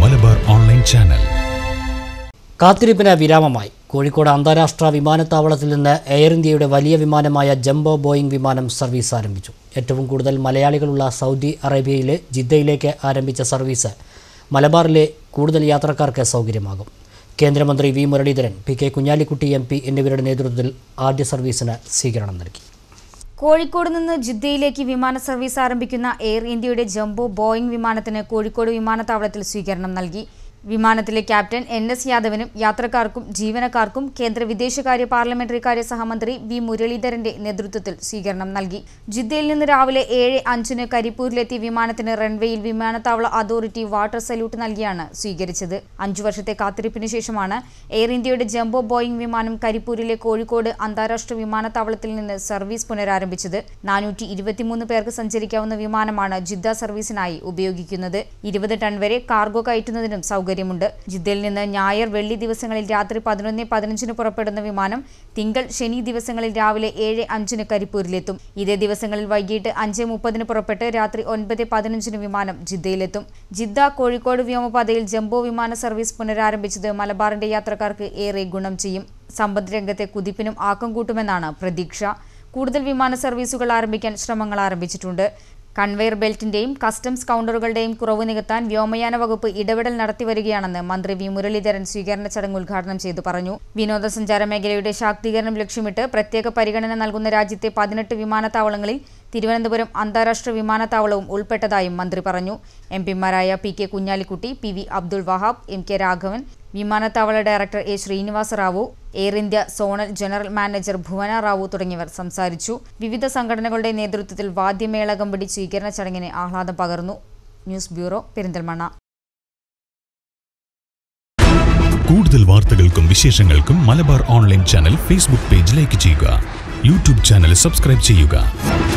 Malabar online channel കാത്തിരിപ്പിന് വിരാമമായി കോഴിക്കോട് അന്താരാഷ്ട്ര വിമാനത്താവളത്തിൽ നിന്ന് എയർ ഇന്ത്യയുടെ വലിയ വിമാനമായ ജംബോ ബോയിംഗ് വിമാനം സർവീസ് ആരംഭിച്ചു ഏറ്റവും കൂടുതൽ മലയാളികളുള്ള സൗദി അറേബ്യയിലെ ജിദ്ദയിലേക്ക് ആരംഭിച്ച സർവീസ് മലബാറിലെ കൂടുതൽ യാത്രക്കാർക്ക് സൗകര്യമാകും കേന്ദ്രമന്ത്രി V Muraleedharan P K Kunhalikutty M P എന്നിവരുടെ നേതൃത്വത്തിൽ ആദ്യ സർവീസിന് സ്വീകരണം നൽകി കോഴിക്കോട് നിന്ന് ജിദ്ദയിലേക്ക് വിമാന സർവീസ് ആരംഭിക്കുന്ന എയർ ഇന്ത്യയുടെ ജംബോ ബോയിംഗ് വിമാനത്തിന് കോഴിക്കോട് വിമാനത്താവളത്തിൽ സ്വീകരണം നൽകി വിമാനത്തിലെ ക്യാപ്റ്റൻ എൻ എസ് യാദവിനും യാത്രക്കാർക്കും ജീവനക്കാർക്കും കേന്ദ്ര വിദേശകാര്യ പാർലമെന്ററി കാര്യ സഹമന്ത്രി വി മുരളീധരന്റെ നേതൃത്വത്തിൽ സ്വീകരണം നൽകി ജിദ്ദയിൽ നിന്ന് രാവിലെ ഏഴ് അഞ്ചിന് കരിപ്പൂരിലെത്തിയ വിമാനത്തിന് റൺവേയിൽ വിമാനത്താവള അതോറിറ്റി വാട്ടർ സല്യൂട്ട് നൽകിയാണ് സ്വീകരിച്ചത് അഞ്ചു വർഷത്തെ കാത്തിരിപ്പിന് ശേഷമാണ് എയർ ഇന്ത്യയുടെ ജംബോ ബോയിംഗ് വിമാനം കരിപ്പൂരിലെ കോഴിക്കോട് അന്താരാഷ്ട്ര വിമാനത്താവളത്തിൽ നിന്ന് സർവീസ് പുനരാരംഭിച്ചത് നാനൂറ്റി ഇരുപത്തിമൂന്ന് പേർക്ക് സഞ്ചരിക്കാവുന്ന വിമാനമാണ് ജിദ്ദ സർവീസിനായി ഉപയോഗിക്കുന്നത് ഇരുപത് ടൺ വരെ കാർഗോ കയറ്റുന്നതിനും സൗകര്യം സൗകര്യമുണ്ട് ജിദ്ദയിൽ നിന്ന് ഞായർ വെള്ളി ദിവസങ്ങളിൽ രാത്രി പതിനൊന്ന് പതിനഞ്ചിന് പുറപ്പെടുന്ന വിമാനം തിങ്കൾ ശനി ദിവസങ്ങളിൽ രാവിലെ ഏഴ് അഞ്ചിന് കരിപ്പൂരിലെത്തും ഇതേ ദിവസങ്ങളിൽ വൈകിട്ട് അഞ്ച് മുപ്പതിന് പുറപ്പെട്ട് രാത്രി ഒൻപത് പതിനഞ്ചിന് വിമാനം ജിദ്ദയിലെത്തും ജിദ്ദ കോഴിക്കോട് വ്യോമപാതയിൽ ജംബോ വിമാന സർവീസ് പുനരാരംഭിച്ചത് മലബാറിന്റെ യാത്രക്കാർക്ക് ഏറെ ഗുണം ചെയ്യും സമ്പദ് രംഗത്തെ കുതിപ്പിനും ആക്കം കൂട്ടുമെന്നാണ് പ്രതീക്ഷ കൂടുതൽ വിമാന സർവീസുകൾ ആരംഭിക്കാൻ ശ്രമങ്ങൾ ആരംഭിച്ചിട്ടുണ്ട് കൺവെയർ ബെൽറ്റിന്റെയും കസ്റ്റംസ് കൗണ്ടറുകളുടെയും കുറവ് നികത്താൻ വ്യോമയാന വകുപ്പ് ഇടപെടൽ നടത്തിവരികയാണെന്ന് മന്ത്രി വി മുരളീധരൻ സ്വീകരണ ചടങ്ങ് ഉദ്ഘാടനം ചെയ്തു പറഞ്ഞു വിനോദസഞ്ചാര മേഖലയുടെ ശാക്തീകരണം ലക്ഷ്യമിട്ട് പ്രത്യേക പരിഗണന നൽകുന്ന രാജ്യത്തെ പതിനെട്ട് വിമാനത്താവളങ്ങളിൽ തിരുവനന്തപുരം അന്താരാഷ്ട്ര വിമാനത്താവളവും ഉൾപ്പെട്ടതായും മന്ത്രി പറഞ്ഞു എം പിമാരായ P K Kunhalikutty P V Abdul Wahab M K Raghavan വിമാനത്താവള director A Sreenivasa Rao air India zonal general manager Bhuvana Rao തുടങ്ങിയവർ സംസാരിച്ചു വിവിധ സംഘടനകളുടെ നേതൃത്വത്തിൽ വാദ്യമേളകം പിടി സ്വീകരണ ചടങ്ങിന് ആഹ്ലാദം പകർന്നു ന്യൂസ് ബ്യൂറോ പെരിന്തൽമണ്ണ കൂടുതൽ വാർത്തകൾക്കും വിശേഷങ്ങൾക്കും Malabar online channel Facebook page like ചെയ്യുക യൂട്യൂബ് ചാനൽ സബ്സ്ക്രൈബ് ചെയ്യുക